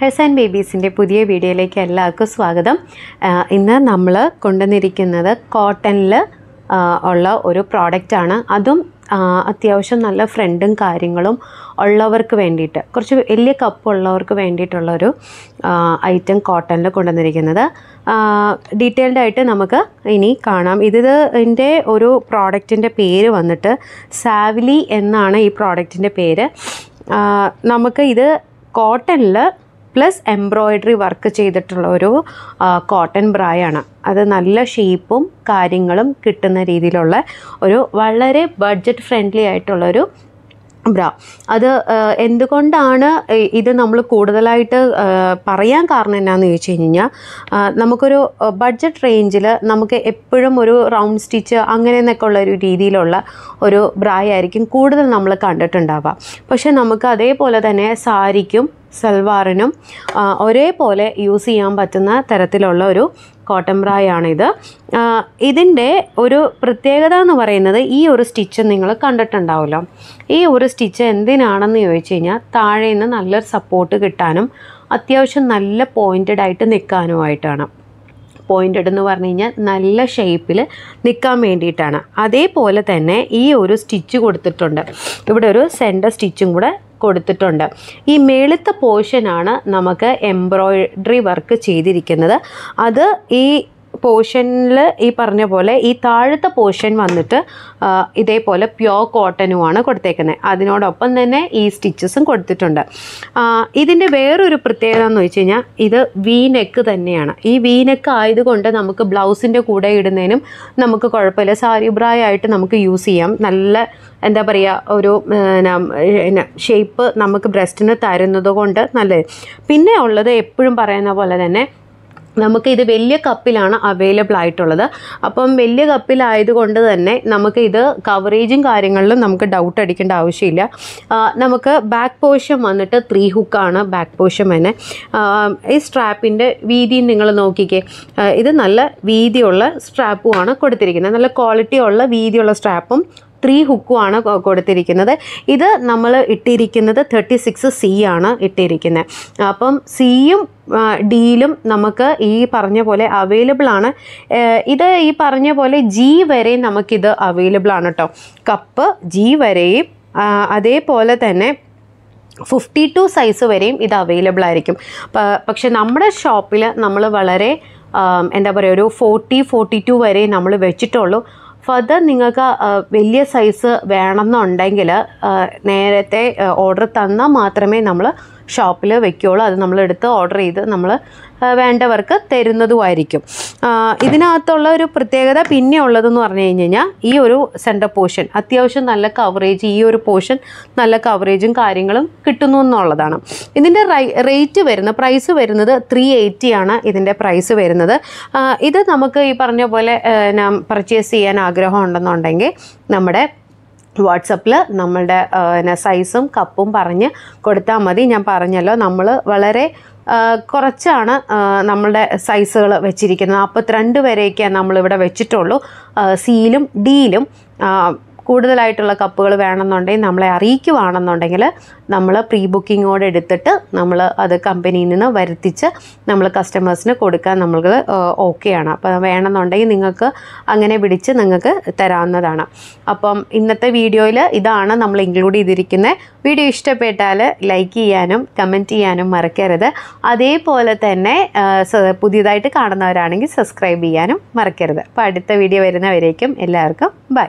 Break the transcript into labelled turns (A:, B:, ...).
A: ഹെസ് and ബേബീസിൻ്റെ പുതിയ വീഡിയോയിലേക്ക് എല്ലാവർക്കും സ്വാഗതം ഇന്ന് നമ്മൾ കൊണ്ടുവന്നിരിക്കുന്നത് കോട്ടണിൽ ഉള്ള ഒരു പ്രോഡക്റ്റാണ് അതും അത്യാവശ്യം നല്ല ഫ്രണ്ടും കാര്യങ്ങളും ഉള്ളവർക്ക് വേണ്ടിയിട്ട് കുറച്ച് വലിയ കപ്പ് ഉള്ളവർക്ക് വേണ്ടിയിട്ടുള്ളൊരു ഐറ്റം കോട്ടണിൽ കൊണ്ടുവന്നിരിക്കുന്നത് ഡീറ്റെയിൽഡായിട്ട് ആയിട്ട് നമുക്ക് ഇനി കാണാം ഇത് ഇതിൻ്റെ ഒരു പ്രോഡക്റ്റിൻ്റെ പേര് വന്നിട്ട് സാവിലി എന്നാണ് ഈ പ്രോഡക്റ്റിൻ്റെ പേര് നമുക്ക് ഇത് കോട്ടണിൽ പ്ലസ് എംബ്രോയ്ഡറി വർക്ക് ചെയ്തിട്ടുള്ള ഒരു കോട്ടൺ ബ്രായാണ് അത് നല്ല ഷേപ്പും കാര്യങ്ങളും കിട്ടുന്ന രീതിയിലുള്ള ഒരു വളരെ ബഡ്ജറ്റ് ഫ്രണ്ട്ലി ആയിട്ടുള്ളൊരു ബ്ര അത് എന്തുകൊണ്ടാണ് ഇത് നമ്മൾ കൂടുതലായിട്ട് പറയാൻ കാരണം എന്നാന്ന് ചോദിച്ചു കഴിഞ്ഞാൽ നമുക്കൊരു ബഡ്ജറ്റ് റേഞ്ചിൽ നമുക്ക് എപ്പോഴും ഒരു റൗണ്ട് സ്റ്റിച്ച് അങ്ങനെ എന്നൊക്കെ ഉള്ള ഒരു രീതിയിലുള്ള ഒരു ബ്രായായിരിക്കും കൂടുതൽ നമ്മൾ കണ്ടിട്ടുണ്ടാവുക പക്ഷേ നമുക്ക് അതേപോലെ തന്നെ സാരിക്കും സൽവാറിനും ഒരേപോലെ യൂസ് ചെയ്യാൻ പറ്റുന്ന തരത്തിലുള്ള ഒരു കോട്ടംബ്രായാണിത് ഇതിൻ്റെ ഒരു പ്രത്യേകത എന്ന് പറയുന്നത് ഈ ഒരു സ്റ്റിച്ച് നിങ്ങൾ കണ്ടിട്ടുണ്ടാവുമല്ലോ ഈ ഒരു സ്റ്റിച്ച് എന്തിനാണെന്ന് ചോദിച്ചു കഴിഞ്ഞാൽ താഴെ നിന്ന് നല്ലൊരു സപ്പോർട്ട് കിട്ടാനും അത്യാവശ്യം നല്ല പോയിൻറ്റഡ് ആയിട്ട് നിൽക്കാനുമായിട്ടാണ് പോയിൻറ്റഡ് എന്ന് പറഞ്ഞു കഴിഞ്ഞാൽ നല്ല ഷേപ്പിൽ നിൽക്കാൻ വേണ്ടിയിട്ടാണ് അതേപോലെ തന്നെ ഈ ഒരു സ്റ്റിച്ച് കൊടുത്തിട്ടുണ്ട് ഇവിടെ ഒരു സെൻറ്റർ സ്റ്റിച്ചും കൂടെ കൊടുത്തിട്ടുണ്ട് ഈ മേളുത്ത പോർഷനാണ് നമുക്ക് എംബ്രോയിഡറി വർക്ക് ചെയ്തിരിക്കുന്നത് അത് ഈ പോർഷനിൽ ഈ പറഞ്ഞ പോലെ ഈ താഴത്തെ പോർഷൻ വന്നിട്ട് ഇതേപോലെ പ്യോർ കോട്ടനുമാണ് കൊടുത്തേക്കുന്നത് അതിനോടൊപ്പം തന്നെ ഈ സ്റ്റിച്ചസും കൊടുത്തിട്ടുണ്ട് ഇതിൻ്റെ വേറൊരു പ്രത്യേകത എന്ന് വെച്ച് കഴിഞ്ഞാൽ ഇത് വീനെക്ക് തന്നെയാണ് ഈ വീനെക്ക് ആയതുകൊണ്ട് നമുക്ക് ബ്ലൗസിൻ്റെ കൂടെ ഇടുന്നതിനും നമുക്ക് കുഴപ്പമില്ല സാരി ബ്രായായിട്ട് നമുക്ക് യൂസ് ചെയ്യാം നല്ല എന്താ പറയുക ഒരു ഷേപ്പ് നമുക്ക് ബ്രസ്റ്റിന് തരുന്നത് കൊണ്ട് നല്ലത് പിന്നെ ഉള്ളത് എപ്പോഴും പറയുന്ന പോലെ തന്നെ നമുക്ക് ഇത് വലിയ കപ്പിലാണ് അവൈലബിൾ ആയിട്ടുള്ളത് അപ്പം വലിയ കപ്പിലായതുകൊണ്ട് തന്നെ നമുക്ക് ഇത് കവറേജും കാര്യങ്ങളിലും നമുക്ക് ഡൗട്ട് അടിക്കേണ്ട ആവശ്യമില്ല നമുക്ക് ബാക്ക് പോഷൻ വന്നിട്ട് ത്രീ ഹുക്കാണ് ബാക്ക് പോഷൻ തന്നെ ഈ സ്ട്രാപ്പിൻ്റെ വീതിയും നിങ്ങൾ നോക്കിക്കേ ഇത് നല്ല വീതിയുള്ള സ്ട്രാപ്പുമാണ് കൊടുത്തിരിക്കുന്നത് നല്ല ക്വാളിറ്റിയുള്ള വീതിയുള്ള സ്ട്രാപ്പും ത്രീ ഹുക്കുമാണ് കൊടുത്തിരിക്കുന്നത് ഇത് നമ്മൾ ഇട്ടിരിക്കുന്നത് തേർട്ടി സിക്സ് സി ആണ് ഇട്ടിരിക്കുന്നത് അപ്പം സിയും ഡിയിലും നമുക്ക് ഈ പറഞ്ഞ പോലെ അവൈലബിൾ ആണ് ഇത് ഈ പറഞ്ഞ പോലെ ജി വരെയും നമുക്കിത് അവൈലബിൾ ആണ് കേട്ടോ കപ്പ് ജി വരെയും അതേപോലെ തന്നെ ഫിഫ്റ്റി ടു സൈസ് വരെയും ഇത് അവൈലബിൾ ആയിരിക്കും പക്ഷെ നമ്മുടെ ഷോപ്പിൽ നമ്മൾ വളരെ എന്താ പറയുക ഒരു ഫോർട്ടി ഫോർട്ടി ടു വരെ നമ്മൾ വെച്ചിട്ടുള്ളൂ ഫർദർ നിങ്ങൾക്ക് വലിയ സൈസ് വേണമെന്നുണ്ടെങ്കിൽ നേരത്തെ ഓർഡർ തന്നാൽ മാത്രമേ നമ്മൾ ഷോപ്പിൽ വെക്കുകയുള്ളൂ അത് നമ്മളെടുത്ത് ഓർഡർ ചെയ്ത് നമ്മൾ വേണ്ടവർക്ക് തരുന്നതുമായിരിക്കും ഇതിനകത്തുള്ള ഒരു പ്രത്യേകത പിന്നെ ഉള്ളതെന്ന് പറഞ്ഞു കഴിഞ്ഞാൽ ഈ ഒരു സെൻറ്റർ പോർഷൻ അത്യാവശ്യം നല്ല കവറേജ് ഈ ഒരു പോർഷൻ നല്ല കവറേജും കാര്യങ്ങളും കിട്ടുന്നു എന്നുള്ളതാണ് ഇതിൻ്റെ റേറ്റ് വരുന്ന പ്രൈസ് വരുന്നത് ത്രീ എയ്റ്റിയാണ് ആണ് ഇതിൻ്റെ പ്രൈസ് വരുന്നത് ഇത് നമുക്ക് ഈ പറഞ്ഞ പോലെ പർച്ചേസ് ചെയ്യാൻ ആഗ്രഹം ഉണ്ടെന്നുണ്ടെങ്കിൽ നമ്മുടെ വാട്സപ്പിൽ നമ്മളുടെ പിന്നെ സൈസും കപ്പും പറഞ്ഞ് കൊടുത്താൽ മതി ഞാൻ പറഞ്ഞല്ലോ നമ്മൾ വളരെ കുറച്ചാണ് നമ്മളുടെ സൈസുകൾ വെച്ചിരിക്കുന്നത് അപ്പത്തിരണ്ട് വരെയൊക്കെ നമ്മളിവിടെ വെച്ചിട്ടുള്ളൂ സിയിലും ഡിയിലും കൂടുതലായിട്ടുള്ള കപ്പുകൾ വേണമെന്നുണ്ടെങ്കിൽ നമ്മളെ അറിയിക്കുവാണെന്നുണ്ടെങ്കിൽ നമ്മൾ പ്രീ ബുക്കിങ്ങോടെ എടുത്തിട്ട് നമ്മൾ അത് കമ്പനിയിൽ നിന്ന് വരുത്തിച്ച് നമ്മൾ കസ്റ്റമേഴ്സിന് കൊടുക്കാൻ നമ്മൾക്ക് ഓക്കെയാണ് അപ്പോൾ വേണമെന്നുണ്ടെങ്കിൽ നിങ്ങൾക്ക് അങ്ങനെ വിളിച്ച് നിങ്ങൾക്ക് തരാവുന്നതാണ് അപ്പം ഇന്നത്തെ വീഡിയോയിൽ ഇതാണ് നമ്മൾ ഇൻക്ലൂഡ് ചെയ്തിരിക്കുന്നത് വീഡിയോ ഇഷ്ടപ്പെട്ടാൽ ലൈക്ക് ചെയ്യാനും കമൻറ്റ് ചെയ്യാനും മറക്കരുത് അതേപോലെ തന്നെ പുതിയതായിട്ട് കാണുന്നവരാണെങ്കിൽ സബ്സ്ക്രൈബ് ചെയ്യാനും മറക്കരുത് അപ്പോൾ അടുത്ത വീഡിയോ വരുന്നവരേക്കും എല്ലാവർക്കും ബൈ